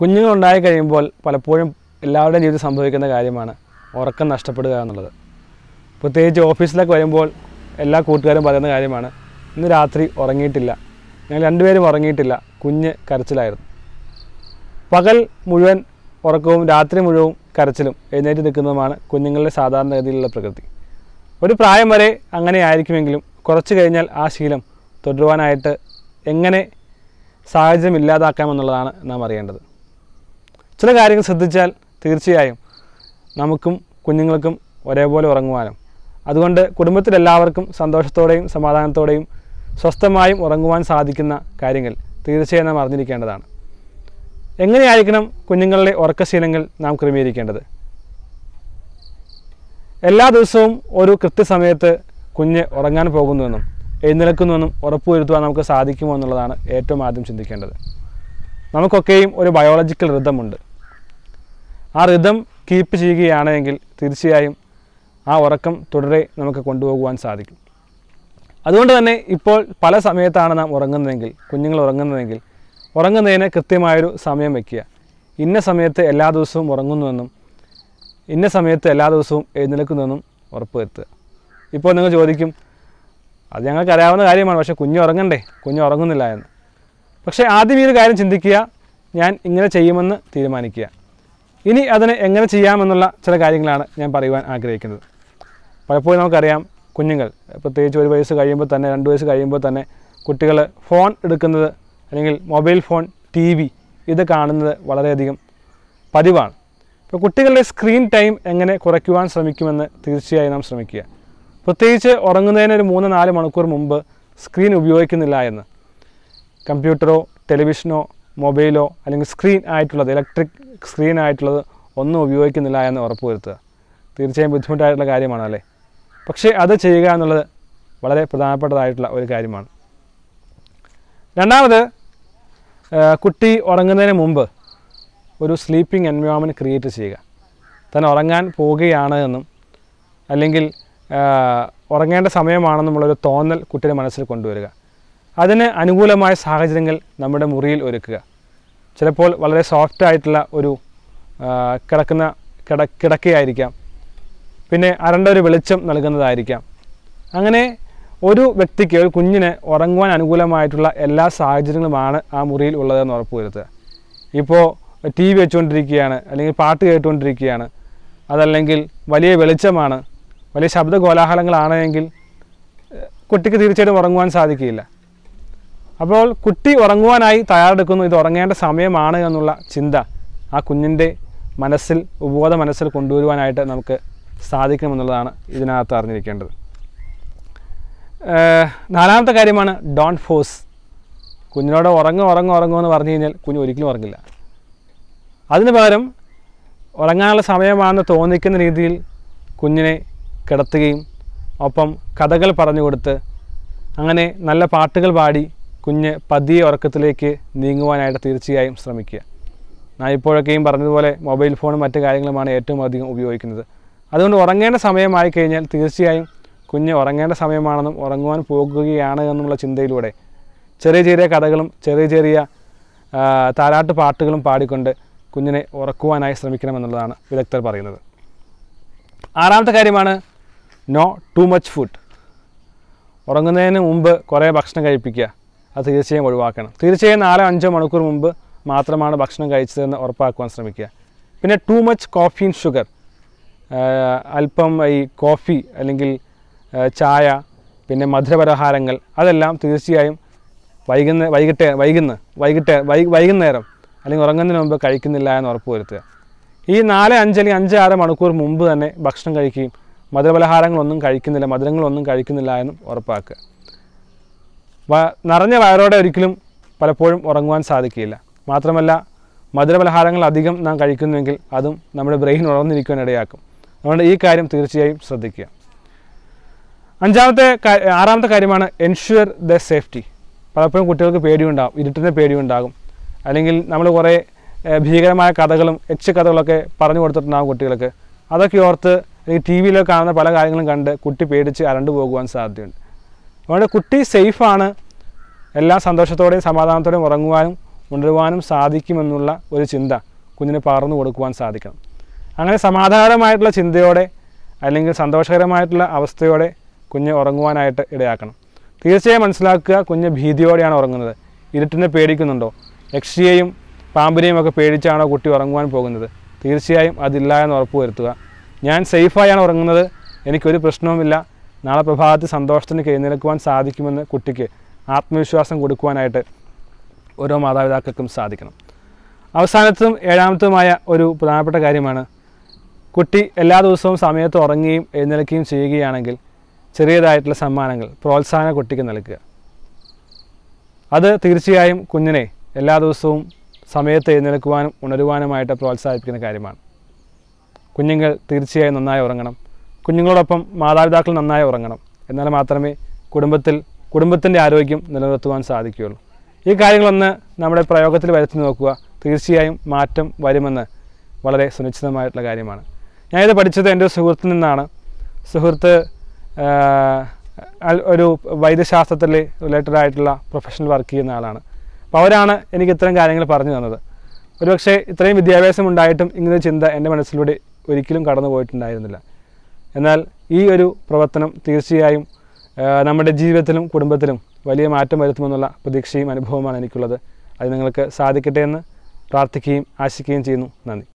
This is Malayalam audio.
കുഞ്ഞുങ്ങൾ ഉണ്ടായി കഴിയുമ്പോൾ പലപ്പോഴും എല്ലാവരുടെയും ജീവിതം സംഭവിക്കുന്ന കാര്യമാണ് ഉറക്കം നഷ്ടപ്പെടുക എന്നുള്ളത് പ്രത്യേകിച്ച് ഓഫീസിലൊക്കെ വരുമ്പോൾ എല്ലാ കൂട്ടുകാരും പറയുന്ന കാര്യമാണ് ഇന്ന് രാത്രി ഉറങ്ങിയിട്ടില്ല ഞങ്ങൾ രണ്ടുപേരും ഉറങ്ങിയിട്ടില്ല കുഞ്ഞ് കരച്ചിലായിരുന്നു പകൽ മുഴുവൻ ഉറക്കവും രാത്രി മുഴുവൻ കരച്ചിലും എഴുന്നേറ്റ് നിൽക്കുന്നതുമാണ് കുഞ്ഞുങ്ങളുടെ സാധാരണ പ്രകൃതി ഒരു പ്രായം വരെ അങ്ങനെ ആയിരിക്കുമെങ്കിലും കുറച്ച് കഴിഞ്ഞാൽ ആ ശീലം തുടരുവാനായിട്ട് എങ്ങനെ സാഹചര്യം ഇല്ലാതാക്കാമെന്നുള്ളതാണ് നാം അറിയേണ്ടത് ചില കാര്യങ്ങൾ ശ്രദ്ധിച്ചാൽ തീർച്ചയായും നമുക്കും കുഞ്ഞുങ്ങൾക്കും ഒരേപോലെ ഉറങ്ങുവാനും അതുകൊണ്ട് കുടുംബത്തിലെല്ലാവർക്കും സന്തോഷത്തോടെയും സമാധാനത്തോടെയും സ്വസ്ഥമായും ഉറങ്ങുവാൻ സാധിക്കുന്ന കാര്യങ്ങൾ തീർച്ചയായും നാം അറിഞ്ഞിരിക്കേണ്ടതാണ് എങ്ങനെയായിരിക്കണം കുഞ്ഞുങ്ങളുടെ ഉറക്കശീലങ്ങൾ നാം ക്രമീകരിക്കേണ്ടത് എല്ലാ ദിവസവും ഒരു കൃത്യസമയത്ത് കുഞ്ഞ് ഉറങ്ങാൻ പോകുന്നുവെന്നും എഴുന്നേൽക്കുന്നുവെന്നും ഉറപ്പുവരുത്തുവാൻ നമുക്ക് സാധിക്കുമോ എന്നുള്ളതാണ് ഏറ്റവും ആദ്യം ചിന്തിക്കേണ്ടത് നമുക്കൊക്കെയും ഒരു ബയോളജിക്കൽ റിതമുണ്ട് ആ റിതം കീപ്പ് ചെയ്യുകയാണെങ്കിൽ തീർച്ചയായും ആ ഉറക്കം തുടരെ നമുക്ക് കൊണ്ടുപോകുവാൻ സാധിക്കും അതുകൊണ്ട് തന്നെ ഇപ്പോൾ പല സമയത്താണ് നാം ഉറങ്ങുന്നതെങ്കിൽ കുഞ്ഞുങ്ങൾ ഉറങ്ങുന്നതെങ്കിൽ ഉറങ്ങുന്നതിന് കൃത്യമായൊരു സമയം വയ്ക്കുക ഇന്ന സമയത്ത് എല്ലാ ദിവസവും ഉറങ്ങുന്നുവെന്നും ഇന്ന സമയത്ത് എല്ലാ ദിവസവും എഴുന്നേൽക്കുന്നെന്നും വരുത്തുക ഇപ്പോൾ നിങ്ങൾ ചോദിക്കും അത് ഞങ്ങൾക്ക് അറിയാവുന്ന കാര്യമാണ് പക്ഷേ കുഞ്ഞ് ഉറങ്ങണ്ടേ കുഞ്ഞ് ഉറങ്ങുന്നില്ല എന്ന് പക്ഷേ ആദ്യം ഈ ഒരു കാര്യം ചിന്തിക്കുക ഞാൻ ഇങ്ങനെ ചെയ്യുമെന്ന് തീരുമാനിക്കുക ഇനി അതിന് എങ്ങനെ ചെയ്യാമെന്നുള്ള ചില കാര്യങ്ങളാണ് ഞാൻ പറയുവാൻ ആഗ്രഹിക്കുന്നത് പലപ്പോഴും നമുക്കറിയാം കുഞ്ഞുങ്ങൾ പ്രത്യേകിച്ച് ഒരു വയസ്സ് കഴിയുമ്പോൾ തന്നെ രണ്ട് വയസ്സ് കഴിയുമ്പോൾ തന്നെ കുട്ടികൾ ഫോൺ എടുക്കുന്നത് അല്ലെങ്കിൽ മൊബൈൽ ഫോൺ ടി വി ഇത് കാണുന്നത് വളരെയധികം പതിവാണ് ഇപ്പോൾ കുട്ടികളുടെ സ്ക്രീൻ ടൈം എങ്ങനെ കുറയ്ക്കുവാൻ ശ്രമിക്കുമെന്ന് തീർച്ചയായും നാം ശ്രമിക്കുക പ്രത്യേകിച്ച് ഉറങ്ങുന്നതിന് ഒരു മൂന്ന് നാല് മണിക്കൂർ മുമ്പ് സ്ക്രീൻ ഉപയോഗിക്കുന്നില്ല എന്ന് കമ്പ്യൂട്ടറോ ടെലിവിഷനോ മൊബൈലോ അല്ലെങ്കിൽ സ്ക്രീൻ ആയിട്ടുള്ളത് ഇലക്ട്രിക് സ്ക്രീൻ ആയിട്ടുള്ളത് ഒന്നും ഉപയോഗിക്കുന്നില്ല എന്ന് ഉറപ്പ് വരുത്തുക തീർച്ചയായും ബുദ്ധിമുട്ടായിട്ടുള്ള കാര്യമാണ് അല്ലേ പക്ഷേ അത് ചെയ്യുക എന്നുള്ളത് വളരെ പ്രധാനപ്പെട്ടതായിട്ടുള്ള ഒരു കാര്യമാണ് രണ്ടാമത് കുട്ടി ഉറങ്ങുന്നതിന് മുമ്പ് ഒരു സ്ലീപ്പിംഗ് എൻവയോൺമെൻറ്റ് ക്രിയേറ്റ് ചെയ്യുക താൻ ഉറങ്ങാൻ പോവുകയാണ് എന്നും അല്ലെങ്കിൽ ഉറങ്ങേണ്ട സമയമാണെന്നുമുള്ളൊരു തോന്നൽ കുട്ടിയുടെ മനസ്സിൽ കൊണ്ടുവരിക അതിന് അനുകൂലമായ സാഹചര്യങ്ങൾ നമ്മുടെ മുറിയിൽ ഒരുക്കുക ചിലപ്പോൾ വളരെ സോഫ്റ്റ് ആയിട്ടുള്ള ഒരു കിടക്കുന്ന കിട കിടക്കയായിരിക്കാം പിന്നെ അരണ്ട ഒരു വെളിച്ചം നൽകുന്നതായിരിക്കാം അങ്ങനെ ഒരു വ്യക്തിക്ക് ഒരു കുഞ്ഞിന് ഉറങ്ങുവാൻ അനുകൂലമായിട്ടുള്ള എല്ലാ സാഹചര്യങ്ങളുമാണ് ആ മുറിയിൽ ഉള്ളതെന്ന് വരുത്തുക ഇപ്പോൾ ടി വി വെച്ചുകൊണ്ടിരിക്കുകയാണ് അല്ലെങ്കിൽ പാട്ട് കേട്ടുകൊണ്ടിരിക്കുകയാണ് അതല്ലെങ്കിൽ വലിയ വെളിച്ചമാണ് വലിയ ശബ്ദ കോലാഹലങ്ങളാണെങ്കിൽ കുട്ടിക്ക് തീർച്ചയായിട്ടും ഉറങ്ങുവാൻ സാധിക്കില്ല അപ്പോൾ കുട്ടി ഉറങ്ങുവാനായി തയ്യാറെടുക്കുന്നു ഇത് ഉറങ്ങേണ്ട സമയമാണ് എന്നുള്ള ചിന്ത ആ കുഞ്ഞിൻ്റെ മനസ്സിൽ ഉപബോധ മനസ്സിൽ കൊണ്ടുവരുവാനായിട്ട് നമുക്ക് സാധിക്കണമെന്നുള്ളതാണ് ഇതിനകത്ത് അറിഞ്ഞിരിക്കേണ്ടത് നാലാമത്തെ കാര്യമാണ് ഡോൺ ഫോഴ്സ് കുഞ്ഞിനോട് ഉറങ്ങും ഉറങ്ങും ഉറങ്ങുക എന്ന് പറഞ്ഞു കഴിഞ്ഞാൽ കുഞ്ഞ് ഒരിക്കലും ഉറങ്ങില്ല അതിന് പകരം ഉറങ്ങാനുള്ള സമയമാണെന്ന് തോന്നിക്കുന്ന രീതിയിൽ കുഞ്ഞിനെ കിടത്തുകയും ഒപ്പം കഥകൾ പറഞ്ഞു കൊടുത്ത് അങ്ങനെ നല്ല പാട്ടുകൾ പാടി കുഞ്ഞ് പതിയെ ഉറക്കത്തിലേക്ക് നീങ്ങുവാനായിട്ട് തീർച്ചയായും ശ്രമിക്കുക ഞാൻ ഇപ്പോഴൊക്കെയും പറഞ്ഞതുപോലെ മൊബൈൽ ഫോണും മറ്റു കാര്യങ്ങളുമാണ് ഏറ്റവും അധികം ഉപയോഗിക്കുന്നത് അതുകൊണ്ട് ഉറങ്ങേണ്ട സമയമായി കഴിഞ്ഞാൽ തീർച്ചയായും കുഞ്ഞ് ഉറങ്ങേണ്ട സമയമാണെന്നും ഉറങ്ങുവാൻ പോകുകയാണ് എന്നുള്ള ചിന്തയിലൂടെ ചെറിയ ചെറിയ കഥകളും ചെറിയ ചെറിയ താരാട്ട് പാട്ടുകളും പാടിക്കൊണ്ട് കുഞ്ഞിനെ ഉറക്കുവാനായി ശ്രമിക്കണമെന്നുള്ളതാണ് വിദഗ്ധർ പറയുന്നത് ആറാമത്തെ കാര്യമാണ് നോ ടു മച്ച് ഫുഡ് ഉറങ്ങുന്നതിന് മുമ്പ് കുറേ ഭക്ഷണം കഴിപ്പിക്കുക അത് തീർച്ചയായും ഒഴിവാക്കണം തീർച്ചയായും നാലോ അഞ്ചോ മണിക്കൂർ മുമ്പ് മാത്രമാണ് ഭക്ഷണം കഴിച്ചതെന്ന് ഉറപ്പാക്കുവാൻ ശ്രമിക്കുക പിന്നെ too much coffee and sugar അല്പം ഈ കോഫി അല്ലെങ്കിൽ ചായ പിന്നെ മധുരപലഹാരങ്ങൾ അതെല്ലാം തീർച്ചയായും വൈകുന്ന വൈകിട്ട് വൈകുന്ന വൈകിട്ട് വൈ വൈകുന്നേരം അല്ലെങ്കിൽ ഉറങ്ങുന്നതിന് മുമ്പ് കഴിക്കുന്നില്ല എന്ന് ഉറപ്പ് വരുത്തുക ഈ നാല് അഞ്ച് അല്ലെങ്കിൽ അഞ്ച് ആറ് മണിക്കൂർ മുമ്പ് തന്നെ ഭക്ഷണം കഴിക്കുകയും മധുരപലഹാരങ്ങളൊന്നും കഴിക്കുന്നില്ല മധുരങ്ങളൊന്നും കഴിക്കുന്നില്ല എന്നും ഉറപ്പാക്കുക നിറഞ്ഞ വയറോടെ ഒരിക്കലും പലപ്പോഴും ഉറങ്ങുവാൻ സാധിക്കില്ല മാത്രമല്ല മധുരപലഹാരങ്ങൾ അധികം നാം കഴിക്കുന്നുവെങ്കിൽ അതും നമ്മുടെ ബ്രെയിൻ ഉണർന്നിരിക്കുവാൻ ഇടയാക്കും അതുകൊണ്ട് ഈ കാര്യം തീർച്ചയായും ശ്രദ്ധിക്കുക അഞ്ചാമത്തെ ആറാമത്തെ കാര്യമാണ് എൻഷുവർ ദ സേഫ്റ്റി പലപ്പോഴും കുട്ടികൾക്ക് പേടിയുണ്ടാകും ഇരുട്ടിൻ്റെ പേടിയുണ്ടാകും അല്ലെങ്കിൽ നമ്മൾ കുറേ ഭീകരമായ കഥകളും എച്ച് കഥകളൊക്കെ പറഞ്ഞു കൊടുത്തിട്ടുണ്ടാകും കുട്ടികൾക്ക് അതൊക്കെ ഓർത്ത് അല്ലെങ്കിൽ ടി വിയിലൊക്കെ കാണുന്ന പല കാര്യങ്ങളും കണ്ട് കുട്ടി പേടിച്ച് അരണ്ടു പോകുവാൻ സാധ്യതയുണ്ട് അതുകൊണ്ട് കുട്ടി സേഫാണ് എല്ലാം സന്തോഷത്തോടെയും സമാധാനത്തോടെയും ഉറങ്ങുവാനും ഉണരുവാനും സാധിക്കുമെന്നുള്ള ഒരു ചിന്ത കുഞ്ഞിന് പകർന്നു കൊടുക്കുവാൻ സാധിക്കണം അങ്ങനെ സമാധാനമായിട്ടുള്ള ചിന്തയോടെ അല്ലെങ്കിൽ സന്തോഷകരമായിട്ടുള്ള അവസ്ഥയോടെ കുഞ്ഞ് ഉറങ്ങുവാനായിട്ട് ഇടയാക്കണം തീർച്ചയായും മനസ്സിലാക്കുക കുഞ്ഞ് ഭീതിയോടെയാണ് ഉറങ്ങുന്നത് ഇരുട്ടിനെ പേടിക്കുന്നുണ്ടോ യക്ഷിയെയും പാമ്പിനെയും ഒക്കെ പേടിച്ചാണോ കുട്ടി ഉറങ്ങുവാൻ പോകുന്നത് തീർച്ചയായും അതില്ല എന്ന് ഉറപ്പ് വരുത്തുക ഞാൻ സേഫായാണ് ഉറങ്ങുന്നത് എനിക്കൊരു പ്രശ്നവുമില്ല നാളെ പ്രഭാതത്തിൽ സന്തോഷത്തിന് കൈനിൽക്കുവാൻ സാധിക്കുമെന്ന് കുട്ടിക്ക് ആത്മവിശ്വാസം കൊടുക്കുവാനായിട്ട് ഓരോ മാതാപിതാക്കൾക്കും സാധിക്കണം അവസാനത്തും ഏഴാമത്തുമായ ഒരു പ്രധാനപ്പെട്ട കാര്യമാണ് കുട്ടി എല്ലാ ദിവസവും സമയത്ത് ഉറങ്ങുകയും എഴുന്നേൽക്കുകയും ചെയ്യുകയാണെങ്കിൽ ചെറിയതായിട്ടുള്ള സമ്മാനങ്ങൾ പ്രോത്സാഹന കുട്ടിക്ക് നൽകുക അത് തീർച്ചയായും കുഞ്ഞിനെ എല്ലാ ദിവസവും സമയത്ത് എഴുന്നേൽക്കുവാനും ഉണരുവാനുമായിട്ട് പ്രോത്സാഹിപ്പിക്കുന്ന കാര്യമാണ് കുഞ്ഞുങ്ങൾ തീർച്ചയായും നന്നായി ഉറങ്ങണം കുഞ്ഞുങ്ങളോടൊപ്പം മാതാപിതാക്കൾ നന്നായി ഉറങ്ങണം എന്നാൽ മാത്രമേ കുടുംബത്തിൽ കുടുംബത്തിൻ്റെ ആരോഗ്യം നിലനിർത്തുവാൻ സാധിക്കുകയുള്ളൂ ഈ കാര്യങ്ങളൊന്ന് നമ്മുടെ പ്രയോഗത്തിൽ വരുത്തി നോക്കുക തീർച്ചയായും മാറ്റം വരുമെന്ന് വളരെ സുനിശ്ചിതമായിട്ടുള്ള കാര്യമാണ് ഞാനിത് പഠിച്ചത് എൻ്റെ സുഹൃത്തിൽ നിന്നാണ് സുഹൃത്ത് ഒരു വൈദ്യശാസ്ത്രത്തിൽ റിലേറ്റഡ് ആയിട്ടുള്ള പ്രൊഫഷണൽ വർക്ക് ചെയ്യുന്ന ആളാണ് അപ്പോൾ അവരാണ് എനിക്ക് ഇത്തരം കാര്യങ്ങൾ പറഞ്ഞു തന്നത് ഒരുപക്ഷേ ഇത്രയും വിദ്യാഭ്യാസം ഉണ്ടായിട്ടും ഇങ്ങനെ ചിന്ത എൻ്റെ മനസ്സിലൂടെ ഒരിക്കലും കടന്നു പോയിട്ടുണ്ടായിരുന്നില്ല എന്നാൽ ഈ ഒരു പ്രവർത്തനം തീർച്ചയായും നമ്മുടെ ജീവിതത്തിലും കുടുംബത്തിലും വലിയ മാറ്റം വരുത്തുമെന്നുള്ള പ്രതീക്ഷയും അനുഭവമാണ് എനിക്കുള്ളത് അത് നിങ്ങൾക്ക് സാധിക്കട്ടെ എന്ന് പ്രാർത്ഥിക്കുകയും ആശിക്കുകയും ചെയ്യുന്നു നന്ദി